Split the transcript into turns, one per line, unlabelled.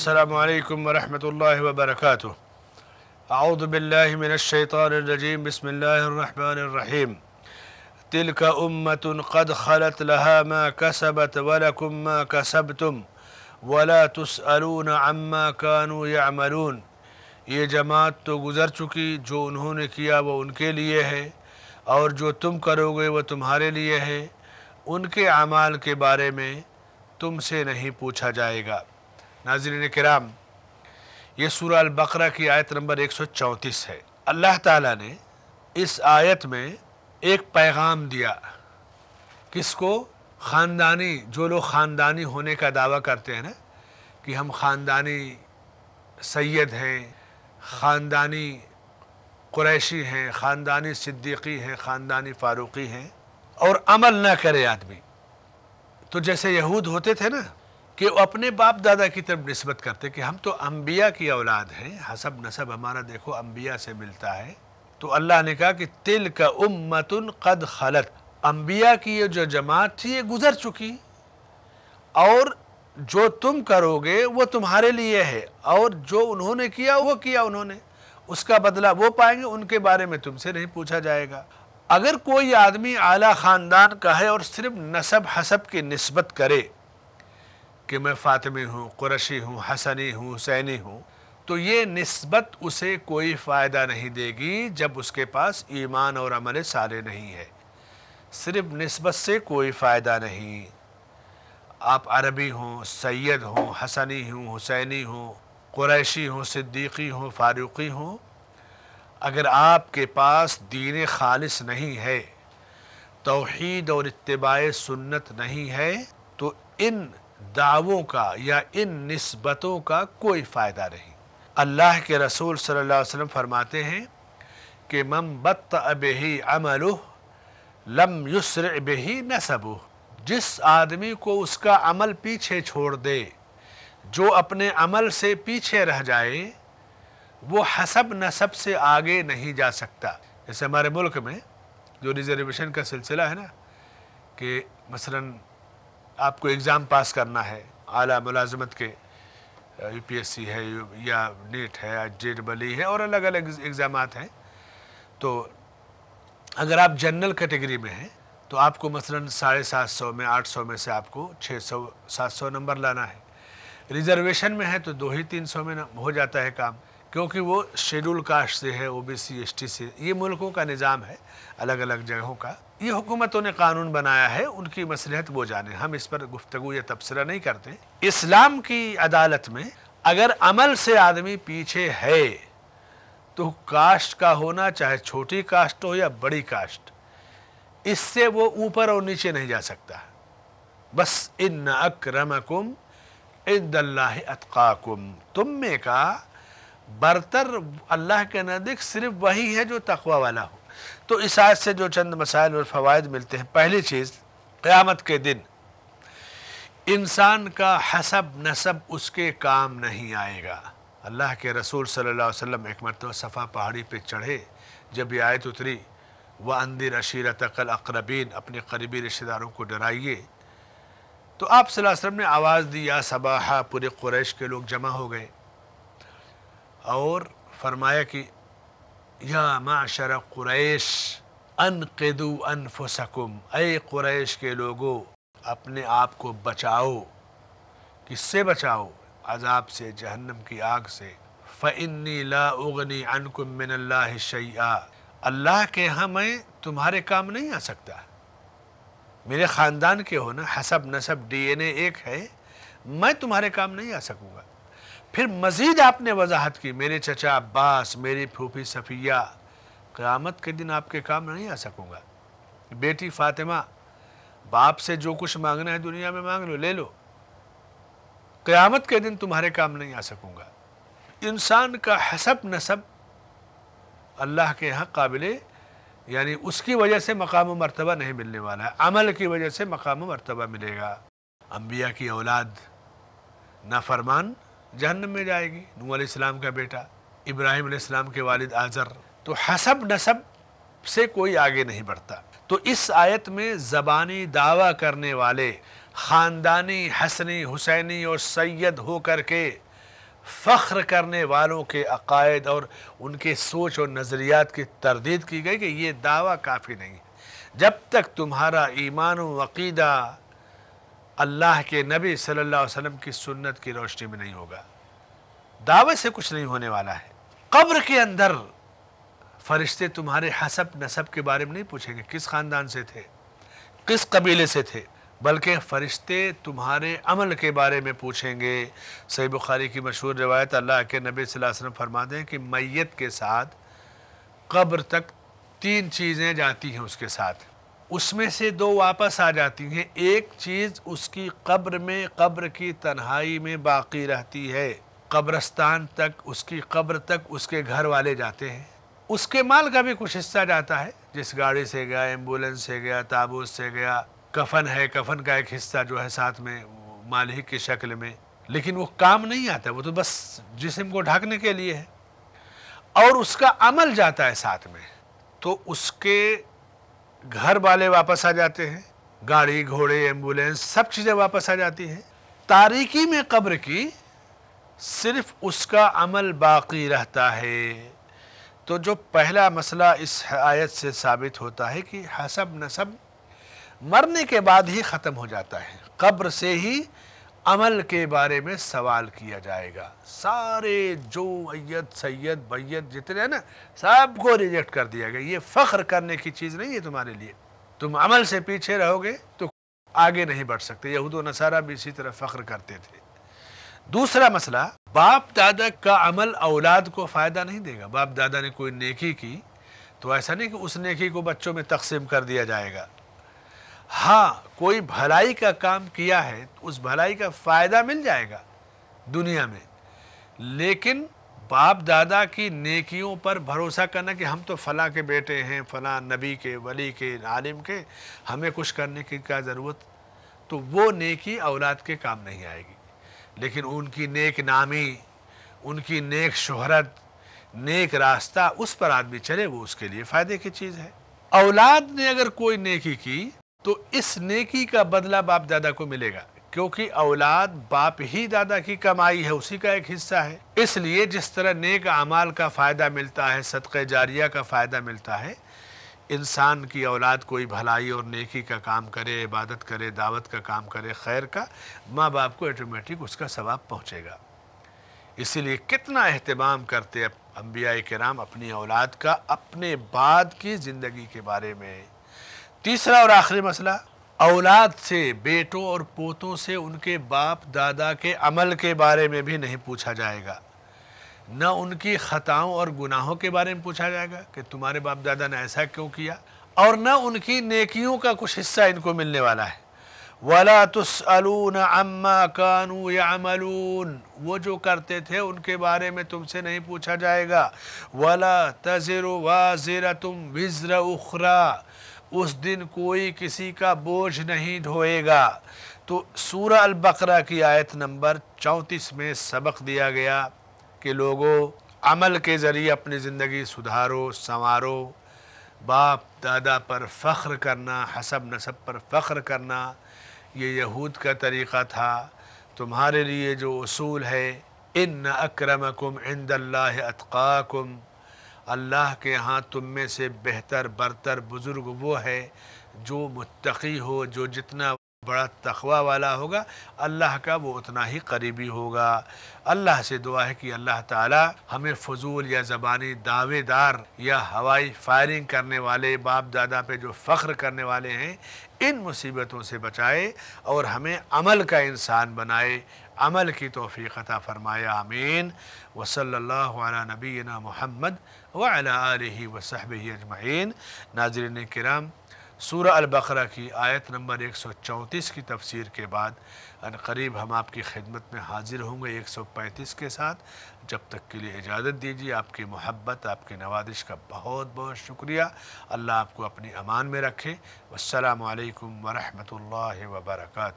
السلام عليكم ورحمة الله وبركاته أعوذ بالله من الشيطان الرجيم بسم الله الرحمن الرحيم تلك أمة قد خلت لها ما كسبت ولكم ما كسبتم वला तसअलून अम्मा कानू यामलून ये जमात तो गुज़र चुकी जो उन्होंने किया वो उनके लिए है और जो तुम करोगे वह तुम्हारे लिए है उनके अमाल के बारे में तुमसे नहीं पूछा जाएगा नाजरन कराम ये सूर अलबकरा की आयत नंबर एक सौ चौंतीस है अल्लाह ताला ने इस आयत में एक पैगाम दिया किसको ख़ानदानी जो लोग ख़ानदानी होने का दावा करते हैं ना कि हम ख़ानदानी सैद हैं ख़ानदानी क्रैशी हैं ख़ानदानी सिद्दीकी हैं ख़ानदानी फ़ारूक़ी हैं और अमल ना करे आदमी तो जैसे यहूद होते थे ना कि अपने बाप दादा की तरफ नस्बत करते कि हम तो अम्बिया की औलाद हैं हसब नसब हमारा देखो अम्बिया से मिलता है तो अल्लाह ने कहा कि तिल का उम्मतन कद खलत अम्बिया की ये जो जमात थी ये गुज़र चुकी और जो तुम करोगे वो तुम्हारे लिए है और जो उन्होंने किया वो किया उन्होंने उसका बदला वो पाएंगे उनके बारे में तुमसे नहीं पूछा जाएगा अगर कोई आदमी आला ख़ानदान का है और सिर्फ नसब हसब की नस्बत करे कि मैं फ़ातिमी हूँ कुरशी हूँ हसनी हूँ हुसैनी हूँ तो ये नस्बत उसे कोई फ़ायदा नहीं देगी जब उसके पास ईमान और अमल सारे नहीं है सिर्फ नस्बत से कोई फ़ायदा नहीं आप अरबी हों सैयद हों हसनी हों हुसैनी हों कुरैशी हों सिद्दीकी हों फारूकी हों अगर आपके पास दीन खालिस नहीं है तोहद और इतबा सुन्नत नहीं है तो इन दावों का या इन नस्बतों का कोई फ़ायदा नहीं अल्लाह के रसूल सल्लल्लाहु अलैहि वसल्लम फरमाते हैं कि मम बत ही अमलु लम युसर ही नसबु जिस आदमी को उसका अमल पीछे छोड़ दे जो अपने अमल से पीछे रह जाए वो हसब नसब से आगे नहीं जा सकता जैसे हमारे मुल्क में जो रिजर्वेशन का सिलसिला है ना कि मसला आपको एग्ज़ाम पास करना है आला मुलाजमत के यूपीएससी है या नेट है या जे डबल है और अलग अलग एग्ज़ाम हैं तो अगर आप जनरल कैटेगरी में हैं तो आपको मसलन साढ़े सात सौ में आठ सौ में से आपको छः सौ सात सौ नंबर लाना है रिजर्वेशन में है तो दो ही तीन सौ में हो जाता है काम क्योंकि वो शेड्यूल कास्ट से है O B C S T से ये मुल्कों का निज़ाम है अलग अलग जगहों का ये हुकूमतों ने कानून बनाया है उनकी मसलहत वो जाने हम इस पर गुफ्तु या तबसरा नहीं करते इस्लाम की अदालत में अगर अमल से आदमी पीछे है तो कास्ट का होना चाहे छोटी कास्ट हो या बड़ी कास्ट इससे वो ऊपर और नीचे नहीं जा सकता बस इन अक्रमकुम इदल्ला अतकाकुम तुम में का बरतर अल्लाह के नज़दीक सिर्फ वही है जो तकवा वाला हो तो इस आज से जो चंद मसाइल और फ़वाद मिलते हैं पहली चीज़ क़्यामत के दिन इंसान का हसब नसब उसके काम नहीं आएगा अल्लाह के रसूल सल्लल्लाहु अलैहि वसल्लम एक मरतबा सफ़ा पहाड़ी पर चढ़े जब यह आयत उतरी व अंदिर अशीर तकल अकरबीन अपने करीबी रिश्तेदारों को डराइए तो आप सल्लल्लाहु अलैहि वसल्लम ने आवाज़ दी या सबाहा पूरे कुरैश के लोग जमा हो गए और फरमाया कि या माशर कुरैश अन फुसकुम अय कुरैश के लोगों अपने आप को बचाओ किससे बचाओ अजाब से जहन्नम की आग से फनी ला अनकुम मिनल्ला शैया अल्लाह के यहाँ मैं तुम्हारे काम नहीं आ सकता मेरे ख़ानदान के हो ना हसब नसब डीएनए एक है मैं तुम्हारे काम नहीं आ सकूँगा फिर मज़ीद आपने वजाहत की मेरे चचा अब्बास मेरी फूफी सफ़िया क़्यामत के दिन आपके काम नहीं आ सकूँगा बेटी फ़ातिमा बाप से जो कुछ मांगना है दुनिया में मांग लो ले लो क़्यामत के दिन तुम्हारे काम नहीं आ सकूँगा इंसान का हसब नसब अल्लाह के यहाँ काबिल यानी उसकी वजह से मकाम मरतबा नहीं मिलने वाला है अमल की वजह से मकाम मरतबा मिलेगा अम्बिया की औलाद नाफरमान जहन्नम में जाएगी नू आसमाम का बेटा इब्राहिम इस्लाम के वालिद आज़र तो हसब नसब से कोई आगे नहीं बढ़ता तो इस आयत में ज़बानी दावा करने वाले ख़ानदानी हसनी हुसैनी और सैद हो कर के फ़ख्र करने वालों के अकायद और उनके सोच और नज़रियात की तरदीद की गई कि ये दावा काफ़ी नहीं है जब तक तुम्हारा ईमान वकीदा अल्लाह के नबी सल्लल्लाहु अलैहि वसल्लम की सुन्नत की रोशनी में नहीं होगा दावे से कुछ नहीं होने वाला है कब्र के अंदर फरिश्ते तुम्हारे हसब नसब के बारे में नहीं पूछेंगे किस ख़ानदान से थे किस कबीले से थे बल्कि फ़रिश्ते तुम्हारे अमल के बारे में पूछेंगे सही बुखारी की मशहूर रवायत अल्लाह के नबी वसल्लम फरमा दें कि मैत के साथ कब्र तक तीन चीज़ें जाती हैं उसके साथ उसमें से दो वापस आ जाती हैं एक चीज़ उसकी कब्र में कब्र की तन्हाई में बाकी रहती है कब्रस्तान तक उसकी कब्र तक उसके घर वाले जाते हैं उसके माल का भी कुछ हिस्सा जाता है जिस गाड़ी से गया एम्बुलेंस से गया ताबूत से गया कफन है कफन का एक हिस्सा जो है साथ में माल ही की शक्ल में लेकिन वो काम नहीं आता वो तो बस जिसम को ढाकने के लिए है और उसका अमल जाता है साथ में तो उसके घर वाले वापस आ जाते हैं गाड़ी घोड़े एम्बुलेंस सब चीज़ें वापस आ जाती हैं तारीकी में कब्र की सिर्फ उसका अमल बाकी रहता है तो जो पहला मसला इस आयत से साबित होता है कि हसब नसब मरने के बाद ही ख़त्म हो जाता है कब्र से ही अमल के बारे में सवाल किया जाएगा सारे जो अयद सैयद बैयद जितने हैं ना सबको रिजेक्ट कर दिया गया ये फ़ख्र करने की चीज़ नहीं है तुम्हारे लिए तुम अमल से पीछे रहोगे तो आगे नहीं बढ़ सकते यहूद नसारा भी इसी तरह फ़ख्र करते थे दूसरा मसला बाप दादा का अमल औलाद को फ़ायदा नहीं देगा बाप दादा ने कोई नेकी की तो ऐसा नहीं कि उस नेकी को बच्चों में तकसीम कर दिया जाएगा हाँ कोई भलाई का काम किया है तो उस भलाई का फ़ायदा मिल जाएगा दुनिया में लेकिन बाप दादा की नेकियों पर भरोसा करना कि हम तो फला के बेटे हैं फला नबी के वली के आलिम के हमें कुछ करने की क्या ज़रूरत तो वो नेकी औलाद के काम नहीं आएगी लेकिन उनकी नेक नामी उनकी नेक शहरत नेक रास्ता उस पर आदमी चले वो उसके लिए फ़ायदे की चीज़ है औलाद ने अगर कोई नेकी की तो इस नेकी का बदला बाप दादा को मिलेगा क्योंकि औलाद बाप ही दादा की कमाई है उसी का एक हिस्सा है इसलिए जिस तरह नेक अमाल का फ़ायदा मिलता है सदक़ जारिया का फ़ायदा मिलता है इंसान की औलाद कोई भलाई और नेकी का काम करे इबादत करे दावत का काम करे खैर का माँ बाप को ऑटोमेटिक उसका सवाब पहुँचेगा इसीलिए कितना अहतमाम करते अम्बिया कराम अपनी औलाद का अपने बाद की ज़िंदगी के बारे में तीसरा और आखिरी मसला औलाद से बेटों और पोतों से उनके बाप दादा के अमल के बारे में भी नहीं पूछा जाएगा न उनकी ख़ताओं और गुनाहों के बारे में पूछा जाएगा कि तुम्हारे बाप दादा ने ऐसा क्यों किया और न उनकी नेकियों का कुछ हिस्सा इनको मिलने वाला है वला तुसअलून अम्मा कानू अमलून वो जो करते थे उनके बारे में तुमसे नहीं पूछा जाएगा वला तजर वाजिर तुम विजर उखरा उस दिन कोई किसी का बोझ नहीं ढोएगा तो सूरह अल बकरा की आयत नंबर चौंतीस में सबक दिया गया कि लोगों अमल के ज़रिए अपनी ज़िंदगी सुधारो संवारो बाप दादा पर फ़ख्र करना हसब नसब पर फ़ख्र करना ये यहूद का तरीक़ा था तुम्हारे लिए जो असूल है इन अक्रमकुम इंदल्ला अतकाकुम अल्लाह के यहाँ तुम में से बेहतर बरतर बुज़ुर्ग वो है जो मुतकी हो जो जितना बड़ा तखवा वाला होगा अल्लाह का वो उतना ही करीबी होगा अल्लाह से दुआ है कि अल्लाह ताला हमें फजूल या ज़बानी दावेदार या हवाई फायरिंग करने वाले बाप दादा पे जो फ़ख्र करने वाले हैं इन मुसीबतों से बचाए और हमें अमल का इंसान बनाए अमल की तोफ़ीक़ता फ़रमाया आमीन वसल्ला नबीना महमद वाली वसहब अजमैन नाजरन कराम सूरह अलबकरा की आयत नंबर 134 की तफसीर के बाद करीब हम आपकी खिदमत में हाजिर होंगे 135 के साथ जब तक के लिए इजाज़त दीजिए आपकी मोहब्बत आपकी नवाजिश का बहुत बहुत शुक्रिया अल्लाह आपको अपनी अमान में रखे वालकम वरहमल वर्का